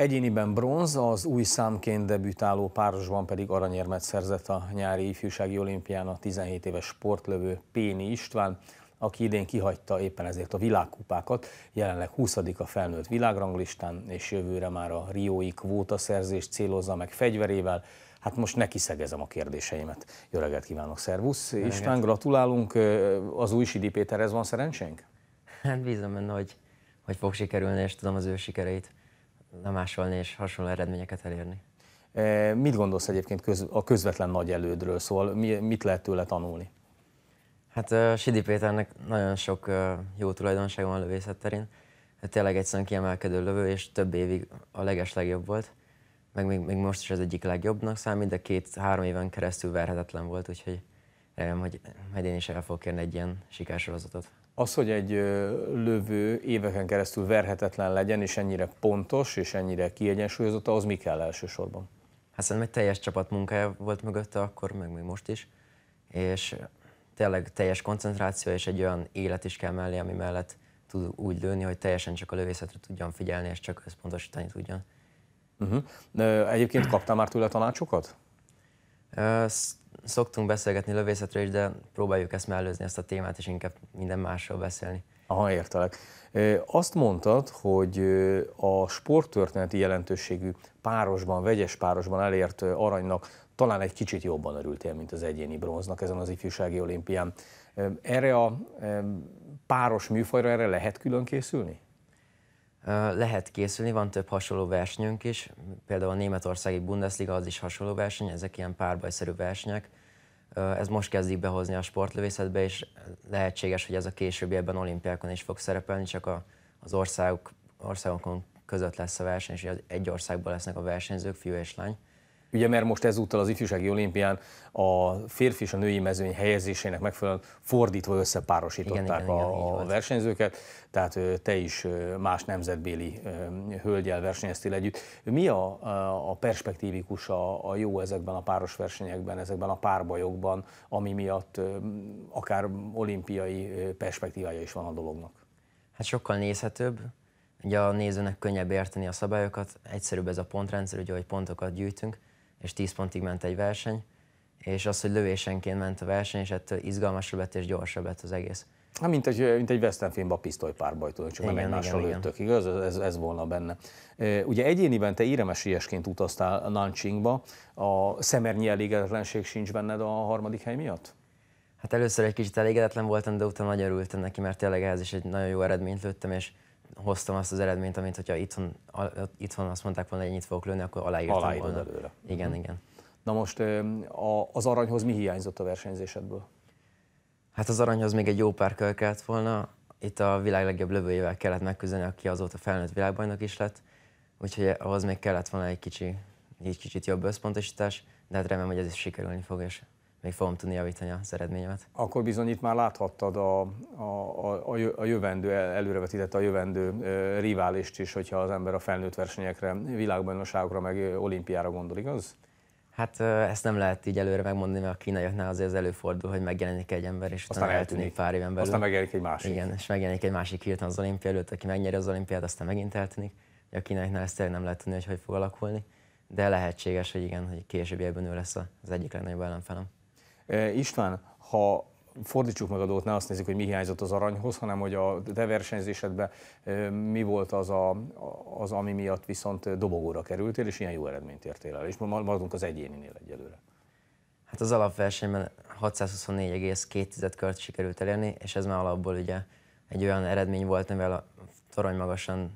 Egyéniben bronz, az új számként debütáló párosban pedig aranyérmet szerzett a nyári ifjúsági olimpián a 17 éves sportlövő Péni István, aki idén kihagyta éppen ezért a világkupákat, jelenleg 20. a felnőtt világranglistán, és jövőre már a Riói szerzést célozza meg fegyverével. Hát most neki szegezem a kérdéseimet. Jó reggelt kívánok, szervusz! Jöreget. István, gratulálunk! Az új Sidi Péterhez van szerencsénk? Hát bízom benne, hogy, hogy fog sikerülni, és tudom az ő sikereit lemásolni és hasonló eredményeket elérni. E, mit gondolsz egyébként köz, a közvetlen nagy elődről, szóval mi, mit lehet tőle tanulni? Hát Sidi Péternek nagyon sok jó tulajdonsága van a lövészet terén. Tényleg egyszerűen kiemelkedő lövő, és több évig a leges legjobb volt. Meg még, még most is az egyik legjobbnak számít, de két-három éven keresztül verhetetlen volt, úgyhogy remélem, hogy majd én is el fogok kérni egy ilyen sikersorozatot. Az, hogy egy lövő éveken keresztül verhetetlen legyen, és ennyire pontos, és ennyire kiegyensúlyozott, az mi kell elsősorban? Hát szerintem egy teljes csapat munkája volt mögötte akkor, meg még most is, és tényleg teljes koncentráció és egy olyan élet is kell mellé, ami mellett tud úgy lőni, hogy teljesen csak a lövészetre tudjon figyelni, és csak összpontosítani tudjon. Uh-huh. Egyébként kaptál már tőle tanácsokat? szoktunk beszélgetni lövészetről is, de próbáljuk ezt mellőzni, ezt a témát, és inkább minden másról beszélni. Aha, értelek. Azt mondtad, hogy a sporttörténeti jelentőségű párosban, vegyes párosban elért aranynak talán egy kicsit jobban örültél, mint az egyéni bronznak ezen az ifjúsági olimpián. Erre a páros műfajra erre lehet külön készülni? Lehet készülni, van több hasonló versenyünk is, például a Németországi Bundesliga az is hasonló verseny, ezek ilyen párbajszerű versenyek. Ez most kezdik behozni a sportlövészetbe, és lehetséges, hogy ez a későbbi ebben olimpiákon is fog szerepelni, csak a, az országok, országokon között lesz a verseny, és egy országban lesznek a versenyzők, fiú és lány. Ugye mert most ezúttal az ifjúsági olimpián a férfi és a női mezőny helyezésének megfelelően fordítva összepárosították igen, igen, a, igen, a versenyzőket, tehát te is más nemzetbéli hölgyel versenyeztél együtt. Mi a, a perspektívikus, a, a jó ezekben a páros versenyekben, ezekben a párbajokban, ami miatt akár olimpiai perspektívája is van a dolognak? Hát sokkal nézhetőbb, ugye a nézőnek könnyebb érteni a szabályokat, egyszerűbb ez a pontrendszer, ugye, hogy pontokat gyűjtünk, és 10 pontig ment egy verseny, és az, hogy lövésenként ment a verseny, és ettől izgalmasabb lett és gyorsabb lett az egész. Na, mint egy, mint egy western filmben a pisztolypárbaj, párbaj, tudod, csak igen, nem egymásra lőttök, igaz? Ez, ez, ez volna benne. Ugye egyéniben te íremesiesként utaztál Nanchingba, a szemernyi elégedetlenség sincs benned a harmadik hely miatt? Hát először egy kicsit elégedetlen voltam, de utána nagyon örültem neki, mert tényleg ez is egy nagyon jó eredményt lőttem, és hoztam azt az eredményt, amit hogyha itthon, itthon azt mondták volna, hogy ennyit fogok lőni, akkor aláírtam Aláírod volna. előre. Igen, uh-huh. igen. Na most az aranyhoz mi hiányzott a versenyzésedből? Hát az aranyhoz még egy jó pár kör kellett volna. Itt a világ legjobb lövőjével kellett megküzdeni, aki azóta felnőtt világbajnok is lett. Úgyhogy ahhoz még kellett volna egy, kicsi, egy kicsit jobb összpontosítás, de hát remélem, hogy ez is sikerülni fog, és még fogom tudni javítani az eredményemet. Akkor bizony itt már láthattad a, a, a jövendő, előrevetített a jövendő riválist is, hogyha az ember a felnőtt versenyekre, világbajnokságokra, meg olimpiára gondol, igaz? Hát ezt nem lehet így előre megmondani, mert a kínaiaknál azért az előfordul, hogy megjelenik egy ember, és aztán eltűnik pár éven belül. Aztán megjelenik egy másik. Igen, és megjelenik egy másik hirtelen az olimpia előtt, aki megnyeri az olimpiát, aztán megint eltűnik. A kínaiaknál ezt nem lehet tudni, hogy hogy fog alakulni, de lehetséges, hogy igen, hogy később ő lesz az egyik legnagyobb ellenfelem. István, ha fordítsuk meg a dolgot, ne azt nézzük, hogy mi hiányzott az aranyhoz, hanem hogy a te versenyzésedben mi volt az, a, az, ami miatt viszont dobogóra kerültél, és ilyen jó eredményt értél el. És maradunk az egyéninél egyelőre. Hát az alapversenyben 624,2 kört sikerült elérni, és ez már alapból ugye egy olyan eredmény volt, mivel a torony magasan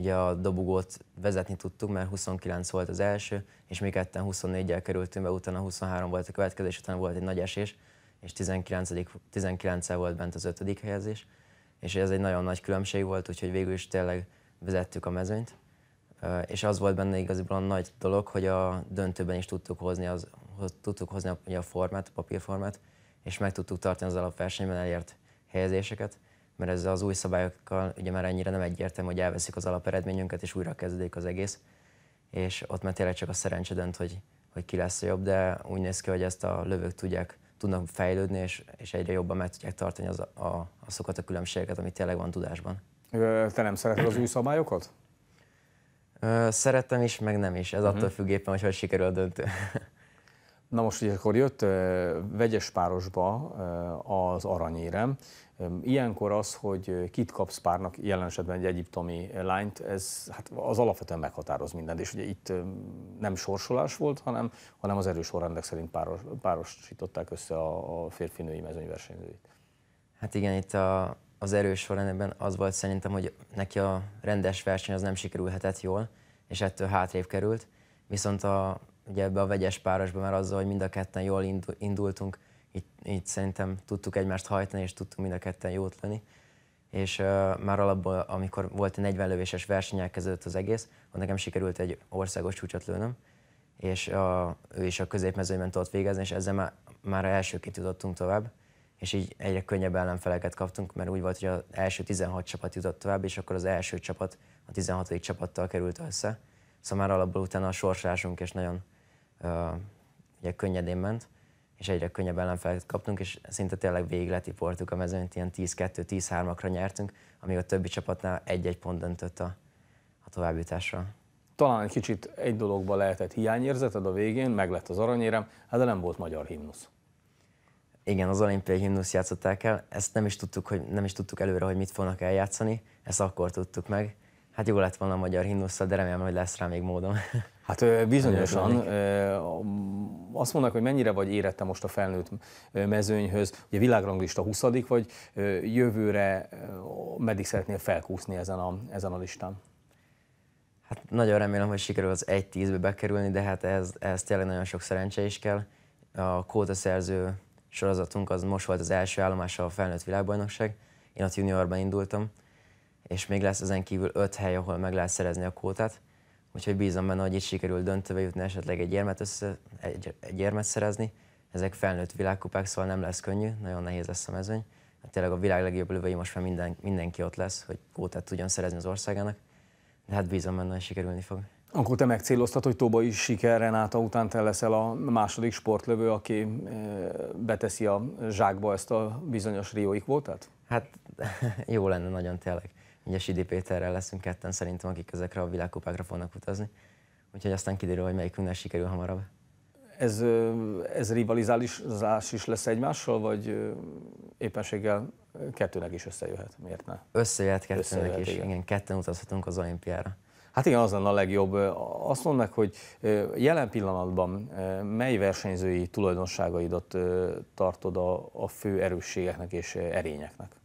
Ugye a dobogót vezetni tudtuk, mert 29 volt az első, és mi ketten 24-jel kerültünk be, utána 23 volt a következő, és utána volt egy nagy esés, és 19, 19 volt bent az ötödik helyezés, és ez egy nagyon nagy különbség volt, úgyhogy végül is tényleg vezettük a mezőnyt, és az volt benne igazából a nagy dolog, hogy a döntőben is tudtuk hozni, az, tudtuk hozni a, a formát, a papírformát, és meg tudtuk tartani az alapversenyben elért helyezéseket, mert ezzel az új szabályokkal ugye már ennyire nem egyértelmű, hogy elveszik az alaperedményünket, és újra kezdődik az egész. És ott már tényleg csak a szerencse dönt, hogy, hogy ki lesz a jobb, de úgy néz ki, hogy ezt a lövők tudják, tudnak fejlődni, és, és egyre jobban meg tudják tartani az, a, azokat a különbségeket, amit tényleg van tudásban. Te nem szereted az új szabályokat? Szeretem is, meg nem is. Ez uh-huh. attól mhm. függ éppen, hogy hogy sikerül a döntő. Na most ugye akkor jött vegyes párosba az aranyérem. Ilyenkor az, hogy kit kapsz párnak, jelen esetben egy egyiptomi lányt, ez hát az alapvetően meghatároz mindent. És ugye itt nem sorsolás volt, hanem, hanem az erős sorrendek szerint páros, párosították össze a, a férfi-női mezőnyversenyzőit. Hát igen, itt a, az erős sorrendben az volt szerintem, hogy neki a rendes verseny az nem sikerülhetett jól, és ettől hátrébb került. Viszont a ugye ebbe a vegyes párosba, mert azzal, hogy mind a ketten jól indultunk, így, így szerintem tudtuk egymást hajtani, és tudtunk mind a ketten jót lenni. És uh, már alapból, amikor volt egy 40 lövéses verseny, elkezdődött az egész, ott nekem sikerült egy országos csúcsot lőnöm, és a, ő is a középmezőnyben tudott végezni, és ezzel már, már elsőként jutottunk tovább, és így egyre könnyebb ellenfeleket kaptunk, mert úgy volt, hogy az első 16 csapat jutott tovább, és akkor az első csapat a 16. csapattal került össze, szóval már alapból utána a sorsásunk, és nagyon ugye könnyedén ment, és egyre könnyebb ellenfeleket kaptunk, és szinte tényleg végig letiportuk a mezőnyt, ilyen 10-2-10-3-akra nyertünk, amíg a többi csapatnál egy-egy pont döntött a, a továbbításra. Talán egy kicsit egy dologba lehetett hiányérzeted a végén, meg lett az aranyérem, hát de nem volt magyar himnusz. Igen, az olimpiai himnusz játszották el, ezt nem is tudtuk, hogy, nem is tudtuk előre, hogy mit fognak eljátszani, ezt akkor tudtuk meg Hát jó lett volna a magyar himnusszal, de remélem, hogy lesz rá még módom. Hát bizonyosan. Azt mondanak, hogy mennyire vagy érettem most a felnőtt mezőnyhöz. Ugye világranglista 20 vagy jövőre meddig szeretnél felkúszni ezen a, ezen a listán? Hát nagyon remélem, hogy sikerül az 1-10-be bekerülni, de hát ez, ez tényleg nagyon sok szerencse is kell. A kóta szerző sorozatunk az most volt az első állomása a felnőtt világbajnokság. Én ott juniorban indultam, és még lesz ezen kívül öt hely, ahol meg lehet szerezni a kótát. úgyhogy bízom benne, hogy itt sikerül döntőbe jutni, esetleg egy gyermet, össze, egy, egy gyermet szerezni. Ezek felnőtt világkupák, szóval nem lesz könnyű, nagyon nehéz lesz a mezőny. Hát tényleg a világ legjobb lövői most már minden, mindenki ott lesz, hogy kótát tudjon szerezni az országának, de hát bízom benne, hogy sikerülni fog. Akkor te megcéloztad, hogy is Siker Renáta után te leszel a második sportlövő, aki eh, beteszi a zsákba ezt a bizonyos rióik voltat? Hát jó lenne nagyon tényleg így a Sidi Péterrel leszünk ketten szerintem, akik ezekre a világkupákra fognak utazni. Úgyhogy aztán kiderül, hogy melyikünknek sikerül hamarabb. Ez, ez rivalizálás is lesz egymással, vagy éppenséggel kettőnek is összejöhet? Miért ne? Összejöhet kettőnek összejöhet, is, igen. igen. Ketten utazhatunk az olimpiára. Hát igen, az lenne a legjobb. Azt mondd meg, hogy jelen pillanatban mely versenyzői tulajdonságaidat tartod a, a fő erősségeknek és erényeknek?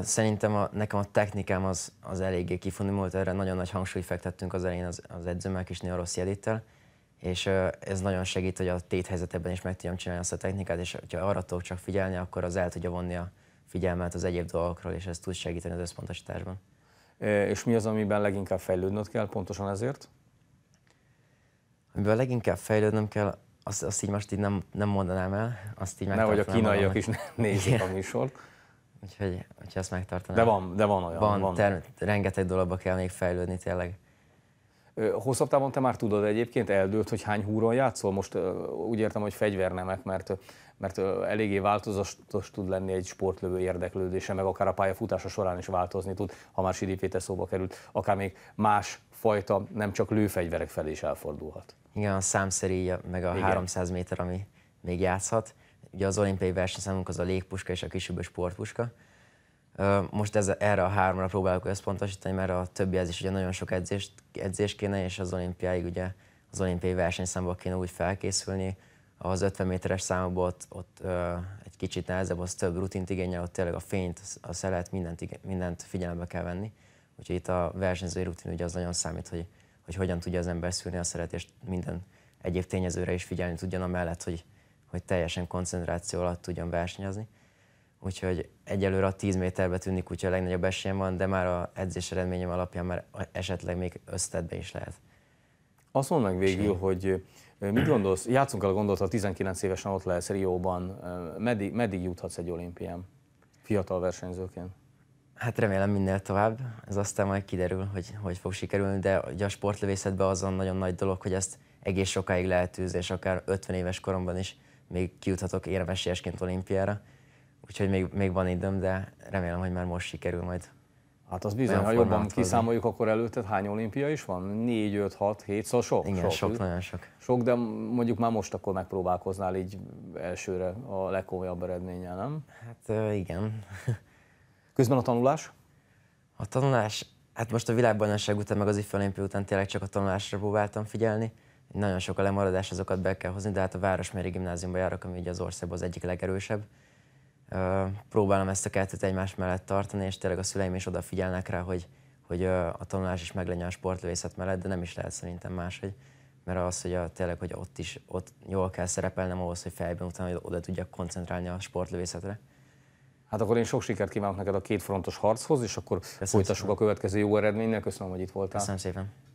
Szerintem a, nekem a technikám az, az eléggé volt erre nagyon nagy hangsúlyt fektettünk az elején az, az edzőmmel, Kisnia Rossz jelittel, és ez nagyon segít, hogy a téthelyzetben is meg tudjam csinálni azt a technikát, és ha arra tudok csak figyelni, akkor az el tudja vonni a figyelmet az egyéb dolgokról, és ez tud segíteni az összpontosításban. És mi az, amiben leginkább fejlődnöd kell pontosan ezért? Amiben leginkább fejlődnöm kell, azt, azt így most így nem, nem mondanám el. Azt így Nehogy a kínaiak is nézik a műsort. Úgyhogy, hogyha ezt megtartanám. De van, de van olyan. Van, van. Ter- rengeteg dologba kell még fejlődni tényleg. Hosszabb távon te már tudod egyébként, eldőlt, hogy hány húron játszol? Most úgy értem, hogy fegyvernemek, mert, mert eléggé változatos tud lenni egy sportlövő érdeklődése, meg akár a pályafutása során is változni tud, ha már Sidi Péter szóba került, akár még más fajta, nem csak lőfegyverek felé is elfordulhat. Igen, a számszerű, meg a Igen. 300 méter, ami még játszhat ugye az olimpiai versenyszámunk az a légpuska és a kisübő sportpuska. Most ez, erre a háromra próbálok összpontosítani, mert a többi ez is ugye nagyon sok edzést, edzés kéne, és az olimpiáig ugye az olimpiai versenyszámból kéne úgy felkészülni, az 50 méteres számokból ott, ott ö, egy kicsit nehezebb, az több rutint igényel, ott tényleg a fényt, a szelet, mindent, mindent figyelembe kell venni. Úgyhogy itt a versenyzői rutin ugye az nagyon számít, hogy, hogy hogyan tudja az ember szűrni a szeret, és minden egyéb tényezőre is figyelni tudjon, amellett, hogy hogy teljesen koncentráció alatt tudjam versenyezni. Úgyhogy egyelőre a 10 méterbe tűnik, úgyhogy a legnagyobb esélyem van, de már a edzés eredményem alapján már esetleg még ösztedbe is lehet. Azt mondd meg végül, Ség. hogy mit gondolsz, játszunk el a gondolat, ha 19 évesen ott lehetsz Rióban, meddig, meddig juthatsz egy olimpián fiatal versenyzőként? Hát remélem minél tovább, ez aztán majd kiderül, hogy hogy fog sikerülni, de ugye a sportlövészetben azon nagyon nagy dolog, hogy ezt egész sokáig lehet tűzni, és akár 50 éves koromban is még kijuthatok érmesiesként olimpiára. Úgyhogy még, még van időm, de remélem, hogy már most sikerül majd. Hát az bizony, ha jobban hozni. kiszámoljuk, akkor előtted hány olimpia is van? 4, 5, 6, 7, szóval sok. Igen, sok, sok nagyon sok. Sok, de mondjuk már most akkor megpróbálkoznál így elsőre a legkomolyabb eredménye, nem? Hát igen. Közben a tanulás? A tanulás, hát most a világbajnokság után, meg az ifi után tényleg csak a tanulásra próbáltam figyelni nagyon sok a lemaradás, azokat be kell hozni, de hát a Városméri Gimnáziumba járok, ami ugye az országban az egyik legerősebb. Próbálom ezt a kettőt egymás mellett tartani, és tényleg a szüleim is odafigyelnek rá, hogy, hogy a tanulás is meglegyen a sportlövészet mellett, de nem is lehet szerintem máshogy. Mert az, hogy a, tényleg, hogy ott is ott jól kell szerepelnem ahhoz, hogy fejben utána oda tudjak koncentrálni a sportlövészetre. Hát akkor én sok sikert kívánok neked a két frontos harchoz, és akkor Köszönöm folytassuk szépen. a következő jó eredménynek Köszönöm, hogy itt voltál. Köszönöm szépen.